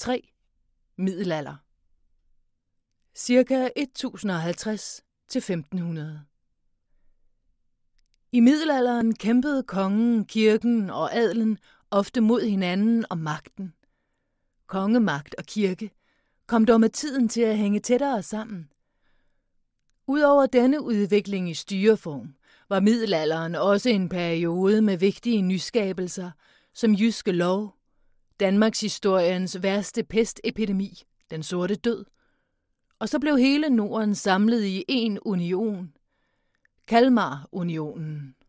3. Middelalder Cirka 1050-1500 I middelalderen kæmpede kongen, kirken og adelen ofte mod hinanden om magten. Kongemagt og kirke kom dog med tiden til at hænge tættere sammen. Udover denne udvikling i styreform, var middelalderen også en periode med vigtige nyskabelser som Jyske Lov, Danmarks historiens værste pestepidemi, den sorte død. Og så blev hele Norden samlet i én union, Kalmarunionen.